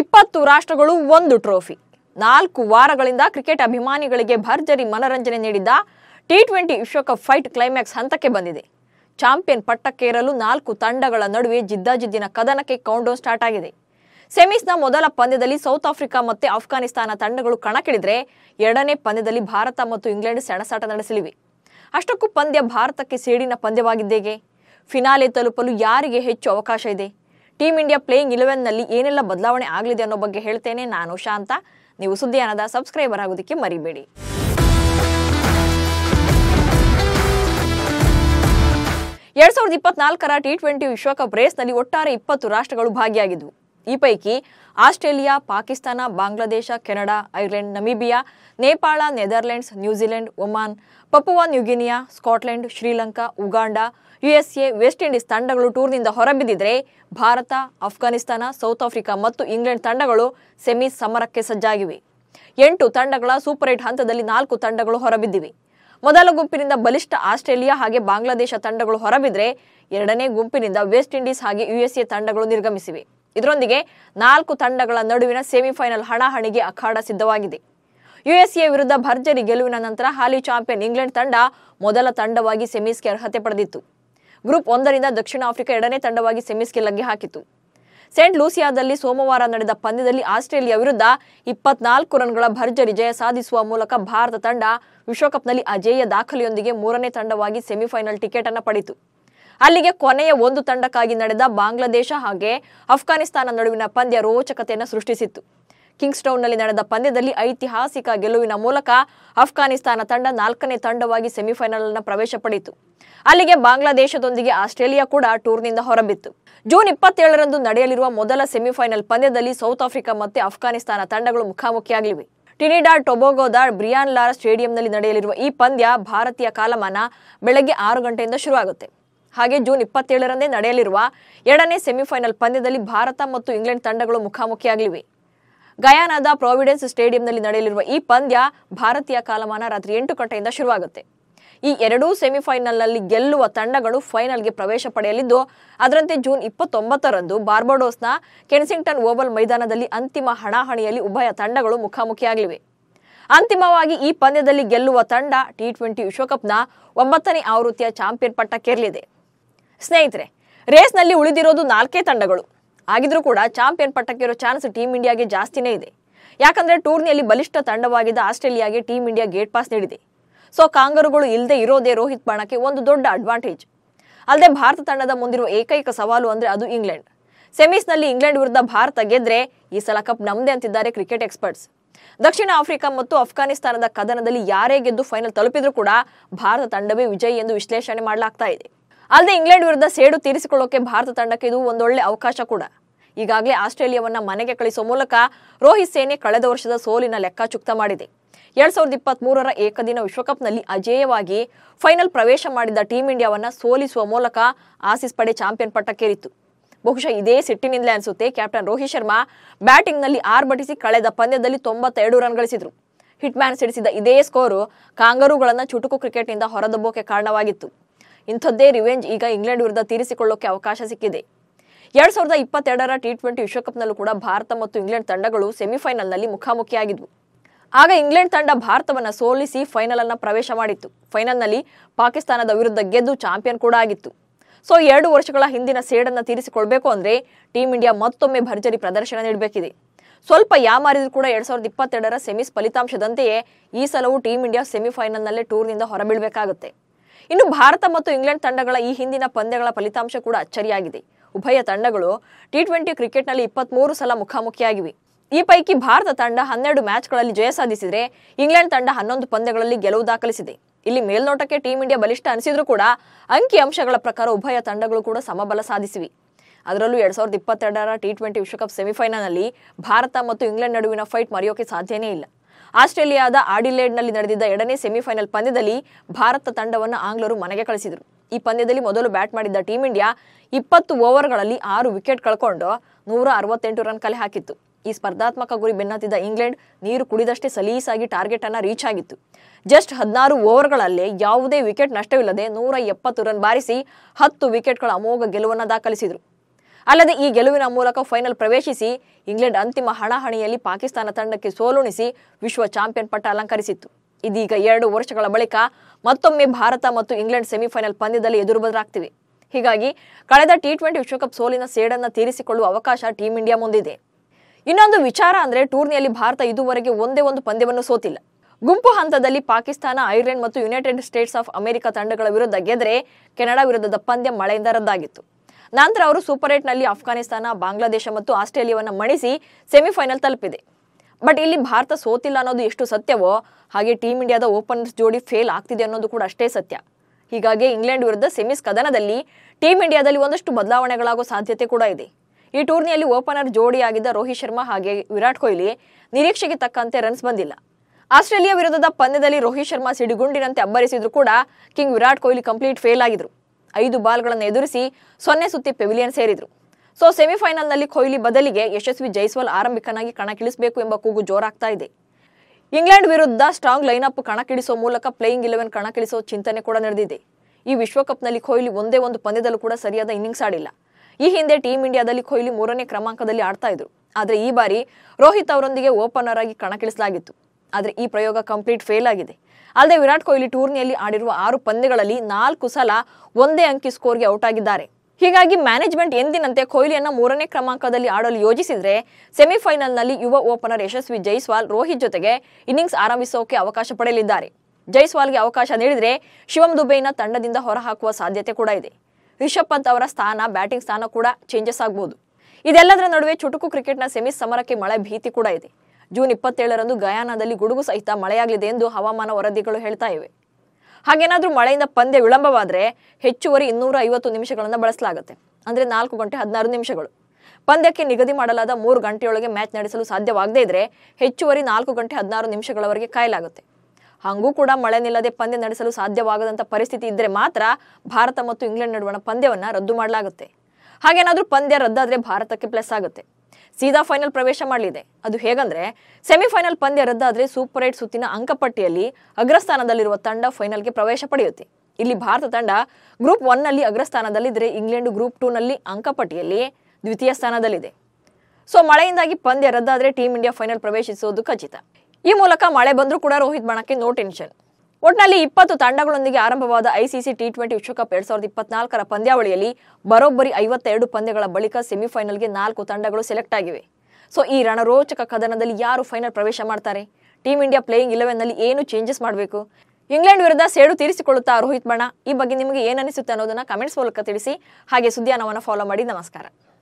ಇಪ್ಪತ್ತು ರಾಷ್ಟ್ರಗಳು ಒಂದು ಟ್ರೋಫಿ ನಾಲ್ಕು ವಾರಗಳಿಂದ ಕ್ರಿಕೆಟ್ ಅಭಿಮಾನಿಗಳಿಗೆ ಭರ್ಜರಿ ಮನರಂಜನೆ ನೀಡಿದ್ದ ಟಿ ಟ್ವೆಂಟಿ ವಿಶ್ವಕಪ್ ಫೈಟ್ ಕ್ಲೈಮ್ಯಾಕ್ಸ್ ಹಂತಕ್ಕೆ ಬಂದಿದೆ ಚಾಂಪಿಯನ್ ಪಟ್ಟಕ್ಕೇರಲು ನಾಲ್ಕು ತಂಡಗಳ ನಡುವೆ ಜಿದ್ದಾಜಿದ್ದಿನ ಕದನಕ್ಕೆ ಕೌಂಡೌನ್ ಸ್ಟಾರ್ಟ್ ಆಗಿದೆ ಸೆಮೀಸ್ನ ಮೊದಲ ಪಂದ್ಯದಲ್ಲಿ ಸೌತ್ ಆಫ್ರಿಕಾ ಮತ್ತು ಆಫ್ಘಾನಿಸ್ತಾನ ತಂಡಗಳು ಕಣಕ್ಕಿಳಿದರೆ ಎರಡನೇ ಪಂದ್ಯದಲ್ಲಿ ಭಾರತ ಮತ್ತು ಇಂಗ್ಲೆಂಡ್ ಸೆಣಸಾಟ ನಡೆಸಲಿವೆ ಅಷ್ಟಕ್ಕೂ ಪಂದ್ಯ ಭಾರತಕ್ಕೆ ಸೇಡಿನ ಪಂದ್ಯವಾಗಿದ್ದೇಗೆ ಫಿನಾಲೆ ತಲುಪಲು ಯಾರಿಗೆ ಹೆಚ್ಚು ಅವಕಾಶ ಇದೆ ಟೀಮ್ ಇಂಡಿಯಾ ಪ್ಲೇಯಿಂಗ್ ನಲ್ಲಿ ಏನೆಲ್ಲ ಬದಲಾವಣೆ ಆಗಲಿದೆ ಅನ್ನೋ ಬಗ್ಗೆ ಹೇಳ್ತೇನೆ ನಾನು ಶಾಂತ ನೀವು ಸುದ್ದಿಯಾನದ ಸಬ್ಸ್ಕ್ರೈಬರ್ ಆಗೋದಕ್ಕೆ ಮರಿಬೇಡಿ ಎರಡ್ ಸಾವಿರದ ಇಪ್ಪತ್ನಾಲ್ಕರ ಟಿ ಟ್ವೆಂಟಿ ವಿಶ್ವಕಪ್ ರೇಸ್ನಲ್ಲಿ ಒಟ್ಟಾರೆ ಇಪ್ಪತ್ತು ರಾಷ್ಟ್ರಗಳು ಭಾಗಿಯಾಗಿದ್ದವು ಈ ಪೈಕಿ Australia Pakistan Bangladesh Canada Ireland Namibia Nepal Netherlands New Zealand Oman Papua New Guinea Scotland Sri Lanka Uganda USA West Indies ತಂಡಗಳು ಟೂರ್ನಿಂದ ಹೊರಬಿದ್ದಿದ್ರೆ ಭಾರತ ಅಫ್ಘಾನಿಸ್ತಾನ ಸೌತ್ ಆಫ್ರಿಕಾ ಮತ್ತು ಇಂಗ್ಲೆಂಡ್ ತಂಡಗಳು ಸೆಮಿ ಸಮರಕ್ಕೆ ಸಜ್ಜಾಗಿವೆ ಎಂಟು ತಂಡಗಳ ಸೂಪರ್ ಏಟ್ ಹಂತದಲ್ಲಿ ನಾಲ್ಕು ತಂಡಗಳು ಹೊರಬಿದ್ದಿವೆ ಮೊದಲ ಗುಂಪಿನಿಂದ ಬಲಿಷ್ಠ ಆಸ್ಟ್ರೇಲಿಯಾ ಹಾಗೆ ಬಾಂಗ್ಲಾದೇಶ ತಂಡಗಳು ಹೊರಬಿದ್ರೆ ಎರಡನೇ ಗುಂಪಿನಿಂದ ವೆಸ್ಟ್ ಇಂಡೀಸ್ ಹಾಗೆ ಯುಎಸ್ಎ ತಂಡಗಳು ನಿರ್ಗಮಿಸಿವೆ ಇದರೊಂದಿಗೆ ನಾಲ್ಕು ತಂಡಗಳ ನಡುವಿನ ಸೆಮಿಫೈನಲ್ ಹಣಾಹಣಿಗೆ ಅಖಾಡ ಸಿದ್ಧವಾಗಿದೆ ಯುಎಸ್ಎ ವಿರುದ್ಧ ಭರ್ಜರಿ ಗೆಲುವಿನ ನಂತರ ಹಾಲಿ ಚಾಂಪಿಯನ್ ಇಂಗ್ಲೆಂಡ್ ತಂಡ ಮೊದಲ ತಂಡವಾಗಿ ಸೆಮೀಸ್ಗೆ ಅರ್ಹತೆ ಪಡೆದಿತ್ತು ಗ್ರೂಪ್ ಒಂದರಿಂದ ದಕ್ಷಿಣ ಆಫ್ರಿಕಾ ಎರಡನೇ ತಂಡವಾಗಿ ಸೆಮೀಸ್ಗೆ ಲಗ್ಗೆ ಹಾಕಿತು ಸೆಂಟ್ ಲೂಸಿಯಾದಲ್ಲಿ ಸೋಮವಾರ ನಡೆದ ಪಂದ್ಯದಲ್ಲಿ ಆಸ್ಟ್ರೇಲಿಯಾ ವಿರುದ್ಧ ಇಪ್ಪತ್ನಾಲ್ಕು ರನ್ಗಳ ಭರ್ಜರಿ ಜಯ ಸಾಧಿಸುವ ಮೂಲಕ ಭಾರತ ತಂಡ ವಿಶ್ವಕಪ್ನಲ್ಲಿ ಅಜೇಯ ದಾಖಲೆಯೊಂದಿಗೆ ಮೂರನೇ ತಂಡವಾಗಿ ಸೆಮಿಫೈನಲ್ ಟಿಕೆಟ್ ಅನ್ನು ಪಡೆಯಿತು ಅಲ್ಲಿಗೆ ಕೊನೆಯ ಒಂದು ತಂಡಕ್ಕಾಗಿ ನಡೆದ ಬಾಂಗ್ಲಾದೇಶ ಹಾಗೆ ಅಫ್ಘಾನಿಸ್ತಾನ ನಡುವಿನ ಪಂದ್ಯ ರೋಚಕತೆಯನ್ನು ಸೃಷ್ಟಿಸಿತ್ತು ಕಿಂಗ್ಸ್ಟೌನ್ನಲ್ಲಿ ನಡೆದ ಪಂದ್ಯದಲ್ಲಿ ಐತಿಹಾಸಿಕ ಗೆಲುವಿನ ಮೂಲಕ ಅಫ್ಘಾನಿಸ್ತಾನ ತಂಡ ನಾಲ್ಕನೇ ತಂಡವಾಗಿ ಸೆಮಿಫೈನಲ್ನ ಪ್ರವೇಶ ಪಡೆಯಿತು ಅಲ್ಲಿಗೆ ಬಾಂಗ್ಲಾದೇಶದೊಂದಿಗೆ ಆಸ್ಟ್ರೇಲಿಯಾ ಕೂಡ ಟೂರ್ನಿಂದ ಹೊರಬಿತ್ತು ಜೂನ್ ಇಪ್ಪತ್ತೇಳರಂದು ನಡೆಯಲಿರುವ ಮೊದಲ ಸೆಮಿಫೈನಲ್ ಪಂದ್ಯದಲ್ಲಿ ಸೌತ್ ಆಫ್ರಿಕಾ ಮತ್ತು ಅಫ್ಘಾನಿಸ್ತಾನ ತಂಡಗಳು ಮುಖಾಮುಖಿಯಾಗಲಿವೆ ಟಿನಿಡಾ ಟೊಬೋಗೋದ ಬ್ರಿಯಾನ್ ಲಾರ್ ಸ್ಟೇಡಿಯಂನಲ್ಲಿ ನಡೆಯಲಿರುವ ಈ ಪಂದ್ಯ ಭಾರತೀಯ ಕಾಲಮಾನ ಬೆಳಗ್ಗೆ ಆರು ಗಂಟೆಯಿಂದ ಶುರುವಾಗುತ್ತೆ ಹಾಗೆ ಜೂನ್ ಇಪ್ಪತ್ತೇಳರಂದೇ ನಡೆಯಲಿರುವ ಎರಡನೇ ಸೆಮಿಫೈನಲ್ ಪಂದ್ಯದಲ್ಲಿ ಭಾರತ ಮತ್ತು ಇಂಗ್ಲೆಂಡ್ ತಂಡಗಳು ಮುಖಾಮುಖಿಯಾಗಲಿವೆ ಗಯಾನಾದ ಪ್ರಾವಿಡೆನ್ಸ್ ಸ್ಟೇಡಿಯಂನಲ್ಲಿ ನಡೆಯಲಿರುವ ಈ ಪಂದ್ಯ ಭಾರತೀಯ ಕಾಲಮಾನ ರಾತ್ರಿ ಎಂಟು ಗಂಟೆಯಿಂದ ಶುರುವಾಗುತ್ತೆ ಈ ಎರಡೂ ಸೆಮಿಫೈನಲ್ನಲ್ಲಿ ಗೆಲ್ಲುವ ತಂಡಗಳು ಫೈನಲ್ಗೆ ಪ್ರವೇಶ ಪಡೆಯಲಿದ್ದು ಅದರಂತೆ ಜೂನ್ ಇಪ್ಪತ್ತೊಂಬತ್ತರಂದು ಬಾರ್ಬಡೋಸ್ನ ಕೆನ್ಸಿಂಗ್ಟನ್ ಓವಲ್ ಮೈದಾನದಲ್ಲಿ ಅಂತಿಮ ಹಣಾಹಣಿಯಲ್ಲಿ ಉಭಯ ತಂಡಗಳು ಮುಖಾಮುಖಿಯಾಗಲಿವೆ ಅಂತಿಮವಾಗಿ ಈ ಪಂದ್ಯದಲ್ಲಿ ಗೆಲ್ಲುವ ತಂಡ ಟಿ ಟ್ವೆಂಟಿ ವಿಶ್ವಕಪ್ನ ಒಂಬತ್ತನೇ ಆವೃತ್ತಿಯ ಚಾಂಪಿಯನ್ ಪಟ್ಟಕ್ಕೇರಲಿದೆ ಸ್ನೇಹಿತರೆ ರೇಸ್ನಲ್ಲಿ ಉಳಿದಿರೋದು ನಾಲ್ಕೇ ತಂಡಗಳು ಆಗಿದ್ರೂ ಕೂಡ ಚಾಂಪಿಯನ್ ಇರೋ ಚಾನ್ಸ್ ಟೀಮ್ ಇಂಡಿಯಾಗೆ ಜಾಸ್ತಿನೇ ಇದೆ ಯಾಕಂದರೆ ಟೂರ್ನಿಯಲ್ಲಿ ಬಲಿಷ್ಠ ತಂಡವಾಗಿದ್ದ ಆಸ್ಟ್ರೇಲಿಯಾಗೆ ಟೀಮ್ ಇಂಡಿಯಾ ಗೇಟ್ ಪಾಸ್ ನೀಡಿದೆ ಸೊ ಕಾಂಗರುಗಳು ಇಲ್ಲದೆ ಇರೋದೇ ರೋಹಿತ್ ಬಾಣಕ್ಕೆ ಒಂದು ದೊಡ್ಡ ಅಡ್ವಾಂಟೇಜ್ ಅಲ್ಲದೆ ಭಾರತ ತಂಡದ ಮುಂದಿರುವ ಏಕೈಕ ಸವಾಲು ಅಂದರೆ ಅದು ಇಂಗ್ಲೆಂಡ್ ಸೆಮೀಸ್ನಲ್ಲಿ ಇಂಗ್ಲೆಂಡ್ ವಿರುದ್ಧ ಭಾರತ ಗೆದ್ರೆ ಈ ಸಲ ಕಪ್ ನಮ್ದೇ ಅಂತಿದ್ದಾರೆ ಕ್ರಿಕೆಟ್ ಎಕ್ಸ್ಪರ್ಟ್ಸ್ ದಕ್ಷಿಣ ಆಫ್ರಿಕಾ ಮತ್ತು ಅಫ್ಘಾನಿಸ್ತಾನದ ಕದನದಲ್ಲಿ ಯಾರೇ ಗೆದ್ದು ಫೈನಲ್ ತಲುಪಿದ್ರೂ ಕೂಡ ಭಾರತ ತಂಡವೇ ವಿಜಯ್ ಎಂದು ವಿಶ್ಲೇಷಣೆ ಮಾಡಲಾಗ್ತಾ ಇದೆ ಅಲ್ಲದೆ ಇಂಗ್ಲೆಂಡ್ ವಿರುದ್ಧ ಸೇಡು ತೀರಿಸಿಕೊಳ್ಳೋಕೆ ಭಾರತ ತಂಡಕ್ಕೆ ಇದು ಒಂದೊಳ್ಳೆ ಅವಕಾಶ ಕೂಡ ಈಗಾಗಲೇ ಆಸ್ಟ್ರೇಲಿಯಾವನ್ನು ಮನೆಗೆ ಕಳಿಸುವ ಮೂಲಕ ರೋಹಿತ್ ಸೇನೆ ಕಳೆದ ವರ್ಷದ ಸೋಲಿನ ಲೆಕ್ಕಾಚುಕ್ತ ಮಾಡಿದೆ ಎರಡ್ ಸಾವಿರದ ಇಪ್ಪತ್ತ್ ಮೂರರ ಏಕದಿನ ವಿಶ್ವಕಪ್ನಲ್ಲಿ ಅಜೇಯವಾಗಿ ಫೈನಲ್ ಪ್ರವೇಶ ಮಾಡಿದ್ದ ಟೀಂ ಇಂಡಿಯಾವನ್ನು ಸೋಲಿಸುವ ಮೂಲಕ ಆಸಿಸ್ ಪಡೆ ಚಾಂಪಿಯನ್ ಪಟ್ಟಕ್ಕೇರಿತ್ತು ಬಹುಶಃ ಇದೇ ಸಿಟ್ಟಿನಿಂದಲೇ ಅನಿಸುತ್ತೆ ಕ್ಯಾಪ್ಟನ್ ರೋಹಿತ್ ಶರ್ಮಾ ಬ್ಯಾಟಿಂಗ್ನಲ್ಲಿ ಆರ್ಭಟಿಸಿ ಕಳೆದ ಪಂದ್ಯದಲ್ಲಿ ತೊಂಬತ್ತೆರಡು ರನ್ ಗಳಿಸಿದರು ಹಿಟ್ಮ್ಯಾನ್ ಸಿಡಿಸಿದ ಇದೇ ಸ್ಕೋರು ಕಾಂಗರುಗಳನ್ನು ಚುಟುಕು ಕ್ರಿಕೆಟ್ನಿಂದ ಹೊರದಬ್ಬೋಕೆ ಕಾರಣವಾಗಿತ್ತು ಇಂಥದ್ದೇ ರಿವೆಂಜ್ ಈಗ ಇಂಗ್ಲೆಂಡ್ ವಿರುದ್ಧ ತೀರಿಸಿಕೊಳ್ಳೋಕೆ ಅವಕಾಶ ಸಿಕ್ಕಿದೆ ಎರಡ್ ಸಾವಿರದ ಇಪ್ಪತ್ತೆರಡರ ಟಿ ಟ್ವೆಂಟಿ ವಿಶ್ವಕಪ್ನಲ್ಲೂ ಕೂಡ ಭಾರತ ಮತ್ತು ಇಂಗ್ಲೆಂಡ್ ತಂಡಗಳು ಸೆಮಿಫೈನಲ್ನಲ್ಲಿ ಮುಖಾಮುಖಿಯಾಗಿದ್ವು ಆಗ ಇಂಗ್ಲೆಂಡ್ ತಂಡ ಭಾರತವನ್ನು ಸೋಲಿಸಿ ಫೈನಲ್ ಅನ್ನು ಪ್ರವೇಶ ಮಾಡಿತ್ತು ಫೈನಲ್ನಲ್ಲಿ ಪಾಕಿಸ್ತಾನದ ವಿರುದ್ಧ ಗೆದ್ದು ಚಾಂಪಿಯನ್ ಕೂಡ ಆಗಿತ್ತು ಸೊ ಎರಡು ವರ್ಷಗಳ ಹಿಂದಿನ ಸೇಡನ್ನು ತೀರಿಸಿಕೊಳ್ಬೇಕು ಅಂದರೆ ಟೀಂ ಇಂಡಿಯಾ ಮತ್ತೊಮ್ಮೆ ಭರ್ಜರಿ ಪ್ರದರ್ಶನ ನೀಡಬೇಕಿದೆ ಸ್ವಲ್ಪ ಯಾಮಾರಿದ್ರು ಕೂಡ ಎರಡ್ ಸಾವಿರದ ಇಪ್ಪತ್ತೆರಡರ ಸೆಮಿಸ್ ಫಲಿತಾಂಶದಂತೆಯೇ ಈ ಸಲವು ಟೀಂ ಇಂಡಿಯಾ ಸೆಮಿಫೈನಲ್ನಲ್ಲೇ ಟೂರ್ನಿಂದ ಹೊರಬೀಳಬೇಕಾಗುತ್ತೆ ಇನ್ನು ಭಾರತ ಮತ್ತು ಇಂಗ್ಲೆಂಡ್ ತಂಡಗಳ ಈ ಹಿಂದಿನ ಪಂದ್ಯಗಳ ಫಲಿತಾಂಶ ಕೂಡ ಅಚ್ಚರಿಯಾಗಿದೆ ಉಭಯ ತಂಡಗಳು ಟಿ ಟ್ವೆಂಟಿ ಕ್ರಿಕೆಟ್ನಲ್ಲಿ ಇಪ್ಪತ್ಮೂರು ಸಲ ಮುಖಾಮುಖಿಯಾಗಿವೆ ಈ ಪೈಕಿ ಭಾರತ ತಂಡ ಹನ್ನೆರಡು ಮ್ಯಾಚ್ಗಳಲ್ಲಿ ಜಯ ಸಾಧಿಸಿದರೆ ಇಂಗ್ಲೆಂಡ್ ತಂಡ ಹನ್ನೊಂದು ಪಂದ್ಯಗಳಲ್ಲಿ ಗೆಲುವು ದಾಖಲಿಸಿದೆ ಇಲ್ಲಿ ಮೇಲ್ನೋಟಕ್ಕೆ ಟೀಂ ಇಂಡಿಯಾ ಬಲಿಷ್ಠ ಅನಿಸಿದ್ರೂ ಕೂಡ ಅಂಕಿ ಅಂಶಗಳ ಪ್ರಕಾರ ಉಭಯ ತಂಡಗಳು ಕೂಡ ಸಮಬಲ ಸಾಧಿಸಿವೆ ಅದರಲ್ಲೂ ಎರಡ್ ಸಾವಿರದ ಇಪ್ಪತ್ತೆರಡರ ಟಿ ಟ್ವೆಂಟಿ ವಿಶ್ವಕಪ್ ಸೆಮಿಫೈನಲ್ನಲ್ಲಿ ಭಾರತ ಮತ್ತು ಇಂಗ್ಲೆಂಡ್ ನಡುವಿನ ಫೈಟ್ ಮರೆಯೋಕೆ ಸಾಧ್ಯನೇ ಇಲ್ಲ ಆಸ್ಟ್ರೇಲಿಯಾದ ಆಡಿಲೇಡ್ನಲ್ಲಿ ನಡೆದಿದ್ದ ಎರಡನೇ ಸೆಮಿಫೈನಲ್ ಪಂದ್ಯದಲ್ಲಿ ಭಾರತ ತಂಡವನ್ನು ಆಂಗ್ಲರು ಮನೆಗೆ ಕಳಿಸಿದರು ಈ ಪಂದ್ಯದಲ್ಲಿ ಮೊದಲು ಬ್ಯಾಟ್ ಮಾಡಿದ್ದ ಟೀಂ ಇಂಡಿಯಾ ಇಪ್ಪತ್ತು ಓವರ್ಗಳಲ್ಲಿ ಆರು ವಿಕೆಟ್ ಕಳ್ಕೊಂಡು ನೂರ ಅರವತ್ತೆಂಟು ರನ್ ಕಲೆ ಹಾಕಿತ್ತು ಈ ಸ್ಪರ್ಧಾತ್ಮಕ ಗುರಿ ಬೆನ್ನತ್ತಿದ್ದ ಇಂಗ್ಲೆಂಡ್ ನೀರು ಕುಡಿದಷ್ಟೇ ಸಲೀಸಾಗಿ ಟಾರ್ಗೆಟ್ ಅನ್ನು ರೀಚ್ ಆಗಿತ್ತು ಜಸ್ಟ್ ಹದಿನಾರು ಓವರ್ಗಳಲ್ಲೇ ಯಾವುದೇ ವಿಕೆಟ್ ನಷ್ಟವಿಲ್ಲದೆ ನೂರ ಎಪ್ಪತ್ತು ರನ್ ಬಾರಿಸಿ ಹತ್ತು ವಿಕೆಟ್ಗಳ ಅಮೋಘ ಗೆಲುವನ್ನು ದಾಖಲಿಸಿದರು ಅಲ್ಲದೆ ಈ ಗೆಲುವಿನ ಮೂಲಕ ಫೈನಲ್ ಪ್ರವೇಶಿಸಿ ಇಂಗ್ಲೆಂಡ್ ಅಂತಿಮ ಹಣಾಹಣಿಯಲ್ಲಿ ಪಾಕಿಸ್ತಾನ ತಂಡಕ್ಕೆ ಸೋಲುಣಿಸಿ ವಿಶ್ವ ಚಾಂಪಿಯನ್ ಪಟ್ಟ ಅಲಂಕರಿಸಿತ್ತು ಇದೀಗ ಎರಡು ವರ್ಷಗಳ ಬಳಿಕ ಮತ್ತೊಮ್ಮೆ ಭಾರತ ಮತ್ತು ಇಂಗ್ಲೆಂಡ್ ಸೆಮಿಫೈನಲ್ ಪಂದ್ಯದಲ್ಲಿ ಎದುರು ಬದಲಾಗ್ತಿವೆ ಹೀಗಾಗಿ ಕಳೆದ ಟಿ ಟ್ವೆಂಟಿ ವಿಶ್ವಕಪ್ ಸೋಲಿನ ಸೇಡನ್ನು ತೀರಿಸಿಕೊಳ್ಳುವ ಅವಕಾಶ ಟೀಂ ಇಂಡಿಯಾ ಮುಂದಿದೆ ಇನ್ನೊಂದು ವಿಚಾರ ಅಂದರೆ ಟೂರ್ನಿಯಲ್ಲಿ ಭಾರತ ಇದುವರೆಗೆ ಒಂದೇ ಒಂದು ಪಂದ್ಯವನ್ನು ಸೋತಿಲ್ಲ ಗುಂಪು ಹಂತದಲ್ಲಿ ಪಾಕಿಸ್ತಾನ ಐರ್ಲೆಂಡ್ ಮತ್ತು ಯುನೈಟೆಡ್ ಸ್ಟೇಟ್ಸ್ ಆಫ್ ಅಮೆರಿಕ ತಂಡಗಳ ವಿರುದ್ಧ ಗೆದ್ರೆ ಕೆನಡಾ ವಿರುದ್ಧದ ಪಂದ್ಯ ಮಳೆಯಿಂದ ರದ್ದಾಗಿತ್ತು ನಂತರ ಅವರು ಸೂಪರ್ ಏಟ್ನಲ್ಲಿ ಅಫ್ಘಾನಿಸ್ತಾನ ಬಾಂಗ್ಲಾದೇಶ ಮತ್ತು ಆಸ್ಟ್ರೇಲಿಯಾವನ್ನು ಮಣಿಸಿ ಸೆಮಿಫೈನಲ್ ತಲುಪಿದೆ ಬಟ್ ಇಲ್ಲಿ ಭಾರತ ಸೋತಿಲ್ಲ ಅನ್ನೋದು ಎಷ್ಟು ಸತ್ಯವೋ ಹಾಗೆ ಟೀಮ್ ಇಂಡಿಯಾದ ಓಪನರ್ಸ್ ಜೋಡಿ ಫೇಲ್ ಆಗ್ತಿದೆ ಅನ್ನೋದು ಕೂಡ ಅಷ್ಟೇ ಸತ್ಯ ಹೀಗಾಗಿ ಇಂಗ್ಲೆಂಡ್ ವಿರುದ್ಧ ಸೆಮಿಸ್ ಕದನದಲ್ಲಿ ಟೀಮ್ ಇಂಡಿಯಾದಲ್ಲಿ ಒಂದಷ್ಟು ಬದಲಾವಣೆಗಳಾಗೋ ಸಾಧ್ಯತೆ ಕೂಡ ಇದೆ ಈ ಟೂರ್ನಿಯಲ್ಲಿ ಓಪನರ್ ಜೋಡಿಯಾಗಿದ್ದ ರೋಹಿತ್ ಶರ್ಮಾ ಹಾಗೆ ವಿರಾಟ್ ಕೊಹ್ಲಿ ನಿರೀಕ್ಷೆಗೆ ತಕ್ಕಂತೆ ರನ್ಸ್ ಬಂದಿಲ್ಲ ಆಸ್ಟ್ರೇಲಿಯಾ ವಿರುದ್ಧದ ಪಂದ್ಯದಲ್ಲಿ ರೋಹಿತ್ ಶರ್ಮಾ ಸಿಡಿಗುಂಡಿನಂತೆ ಅಬ್ಬರಿಸಿದ್ರು ಕೂಡ king Virat Kohli complete fail ಆಗಿದ್ರು ಐದು ಬಾಲ್ಗಳನ್ನು ಎದುರಿಸಿ ಸೊನ್ನೆ ಸುತ್ತಿ ಪೆವಿಲಿಯನ್ ಸೇರಿದರು ಸೊ ಸೆಮಿಫೈನಲ್ನಲ್ಲಿ ಕೊಹ್ಲಿ ಬದಲಿಗೆ ಯಶಸ್ವಿ ಜೈಸ್ವಾಲ್ ಆರಂಭಿಕನಾಗಿ ಕಣಕ್ಕಿಳಿಸಬೇಕು ಎಂಬ ಕೂಗು ಜೋರಾಗ್ತಾ ಇದೆ ಇಂಗ್ಲೆಂಡ್ ವಿರುದ್ಧ ಸ್ಟ್ರಾಂಗ್ ಅಪ್ ಕಣಕ್ಕಿಳಿಸುವ ಮೂಲಕ ಪ್ಲೇಯಿಂಗ್ ಇಲೆವೆನ್ ಕಣಕ್ಕಿಳಿಸುವ ಚಿಂತನೆ ಕೂಡ ನಡೆದಿದೆ ಈ ವಿಶ್ವಕಪ್ನಲ್ಲಿ ಕೊಹ್ಲಿ ಒಂದೇ ಒಂದು ಪಂದ್ಯದಲ್ಲೂ ಕೂಡ ಸರಿಯಾದ ಇನ್ನಿಂಗ್ಸ್ ಆಡಿಲ್ಲ ಈ ಹಿಂದೆ ಟೀಂ ಇಂಡಿಯಾದಲ್ಲಿ ಕೊಹ್ಲಿ ಮೂರನೇ ಕ್ರಮಾಂಕದಲ್ಲಿ ಆಡ್ತಾ ಇದ್ರು ಆದರೆ ಈ ಬಾರಿ ರೋಹಿತ್ ಅವರೊಂದಿಗೆ ಓಪನರ್ ಆಗಿ ಕಣಕ್ಕಿಳಿಸಲಾಗಿತ್ತು ಆದರೆ ಈ ಪ್ರಯೋಗ ಕಂಪ್ಲೀಟ್ ಫೇಲ್ ಆಗಿದೆ ಅಲ್ಲದೆ ವಿರಾಟ್ ಕೊಹ್ಲಿ ಟೂರ್ನಿಯಲ್ಲಿ ಆಡಿರುವ ಆರು ಪಂದ್ಯಗಳಲ್ಲಿ ನಾಲ್ಕು ಸಲ ಒಂದೇ ಅಂಕಿ ಸ್ಕೋರ್ಗೆ ಔಟ್ ಆಗಿದ್ದಾರೆ ಹೀಗಾಗಿ ಮ್ಯಾನೇಜ್ಮೆಂಟ್ ಎಂದಿನಂತೆ ಕೊಹ್ಲಿಯನ್ನು ಮೂರನೇ ಕ್ರಮಾಂಕದಲ್ಲಿ ಆಡಲು ಯೋಜಿಸಿದರೆ ಸೆಮಿಫೈನಲ್ನಲ್ಲಿ ಯುವ ಓಪನರ್ ಯಶಸ್ವಿ ಜೈಸ್ವಾಲ್ ರೋಹಿತ್ ಜೊತೆಗೆ ಇನ್ನಿಂಗ್ಸ್ ಆರಂಭಿಸೋಕೆ ಅವಕಾಶ ಪಡೆಯಲಿದ್ದಾರೆ ಜೈಸ್ವಾಲ್ಗೆ ಅವಕಾಶ ನೀಡಿದರೆ ಶಿವಂ ದುಬೈನ ತಂಡದಿಂದ ಹೊರಹಾಕುವ ಸಾಧ್ಯತೆ ಕೂಡ ಇದೆ ರಿಷಬ್ ಪಂತ್ ಅವರ ಸ್ಥಾನ ಬ್ಯಾಟಿಂಗ್ ಸ್ಥಾನ ಕೂಡ ಚೇಂಜಸ್ ಆಗಬಹುದು ಇದೆಲ್ಲದರ ನಡುವೆ ಚುಟುಕು ಕ್ರಿಕೆಟ್ನ ಸೆಮಿ ಸಮರಕ್ಕೆ ಮಳೆ ಭೀತಿ ಕೂಡ ಇದೆ ಜೂನ್ ಇಪ್ಪತ್ತೇಳರಂದು ಗಯಾನಾದಲ್ಲಿ ಗುಡುಗು ಸಹಿತ ಮಳೆಯಾಗಲಿದೆ ಎಂದು ಹವಾಮಾನ ವರದಿಗಳು ಹೇಳ್ತಾ ಇವೆ ಹಾಗೇನಾದರೂ ಮಳೆಯಿಂದ ಪಂದ್ಯ ವಿಳಂಬವಾದರೆ ಹೆಚ್ಚುವರಿ ಇನ್ನೂರ ಐವತ್ತು ನಿಮಿಷಗಳನ್ನು ಬಳಸಲಾಗುತ್ತೆ ಅಂದರೆ ನಾಲ್ಕು ಗಂಟೆ ಹದಿನಾರು ನಿಮಿಷಗಳು ಪಂದ್ಯಕ್ಕೆ ನಿಗದಿ ಮಾಡಲಾದ ಮೂರು ಗಂಟೆಯೊಳಗೆ ಮ್ಯಾಚ್ ನಡೆಸಲು ಸಾಧ್ಯವಾಗದೇ ಇದ್ದರೆ ಹೆಚ್ಚುವರಿ ನಾಲ್ಕು ಗಂಟೆ ಹದಿನಾರು ನಿಮಿಷಗಳವರೆಗೆ ಕಾಯಲಾಗುತ್ತೆ ಹಾಗೂ ಕೂಡ ಮಳೆ ನಿಲ್ಲದೆ ಪಂದ್ಯ ನಡೆಸಲು ಸಾಧ್ಯವಾಗದಂಥ ಪರಿಸ್ಥಿತಿ ಇದ್ದರೆ ಮಾತ್ರ ಭಾರತ ಮತ್ತು ಇಂಗ್ಲೆಂಡ್ ನಡುವಣ ಪಂದ್ಯವನ್ನು ರದ್ದು ಮಾಡಲಾಗುತ್ತೆ ಹಾಗೇನಾದರೂ ಪಂದ್ಯ ರದ್ದಾದರೆ ಭಾರತಕ್ಕೆ ಪ್ಲಸ್ ಆಗುತ್ತೆ ಸೀದಾ ಫೈನಲ್ ಪ್ರವೇಶ ಮಾಡಲಿದೆ ಅದು ಹೇಗಂದ್ರೆ ಸೆಮಿಫೈನಲ್ ಪಂದ್ಯ ರದ್ದಾದ್ರೆ ಸೂಪರ್ ಏಟ್ ಸುತ್ತಿನ ಅಂಕಪಟ್ಟಿಯಲ್ಲಿ ಅಗ್ರಸ್ಥಾನದಲ್ಲಿರುವ ತಂಡ ಫೈನಲ್ಗೆ ಪ್ರವೇಶ ಪಡೆಯುತ್ತೆ ಇಲ್ಲಿ ಭಾರತ ತಂಡ ಗ್ರೂಪ್ ಒನ್ನಲ್ಲಿ ಅಗ್ರಸ್ಥಾನದಲ್ಲಿದ್ದರೆ ಇಂಗ್ಲೆಂಡ್ ಗ್ರೂಪ್ ಟೂನಲ್ಲಿ ಅಂಕಪಟ್ಟಿಯಲ್ಲಿ ದ್ವಿತೀಯ ಸ್ಥಾನದಲ್ಲಿದೆ ಸೊ ಮಳೆಯಿಂದಾಗಿ ಪಂದ್ಯ ರದ್ದಾದರೆ ಟೀಂ ಇಂಡಿಯಾ ಫೈನಲ್ ಪ್ರವೇಶಿಸುವುದು ಖಚಿತ ಈ ಮೂಲಕ ಮಳೆ ಬಂದರೂ ಕೂಡ ರೋಹಿತ್ ಬಣಕ್ಕೆ ನೋ ಟೆನ್ಷನ್ ಒಟ್ನಲ್ಲಿ ಇಪ್ಪತ್ತು ತಂಡಗಳೊಂದಿಗೆ ಆರಂಭವಾದ ಐಸಿಸಿ ಟಿ ಟ್ವೆಂಟಿ ವಿಶ್ವಕಪ್ ಎರಡ್ ಸಾವಿರದ ಇಪ್ಪತ್ನಾಲ್ಕರ ಪಂದ್ಯಾವಳಿಯಲ್ಲಿ ಬರೋಬ್ಬರಿ ಐವತ್ತೆರಡು ಪಂದ್ಯಗಳ ಬಳಿಕ ಸೆಮಿಫೈನಲ್ಗೆ ನಾಲ್ಕು ತಂಡಗಳು ಸೆಲೆಕ್ಟ್ ಆಗಿವೆ ಸೊ ಈ ರಣರೋಚಕ ಕದನದಲ್ಲಿ ಯಾರು ಫೈನಲ್ ಪ್ರವೇಶ ಮಾಡ್ತಾರೆ ಟೀಂ ಇಂಡಿಯಾ ಪ್ಲೇಯಿಂಗ್ ನಲ್ಲಿ ಏನು ಚೇಂಜಸ್ ಮಾಡಬೇಕು ಇಂಗ್ಲೆಂಡ್ ವಿರುದ್ಧ ಸೇಡು ತೀರಿಸಿಕೊಳ್ಳುತ್ತಾ ರೋಹಿತ್ ಬಣ್ಣ ಈ ಬಗ್ಗೆ ನಿಮಗೆ ಏನನಿಸುತ್ತೆ ಅನ್ನೋದನ್ನ ಕಮೆಂಟ್ಸ್ ಮೂಲಕ ತಿಳಿಸಿ ಹಾಗೆ ಸುದ್ದಿಯಾನವನ್ನು ಫಾಲೋ ಮಾಡಿ ನಮಸ್ಕಾರ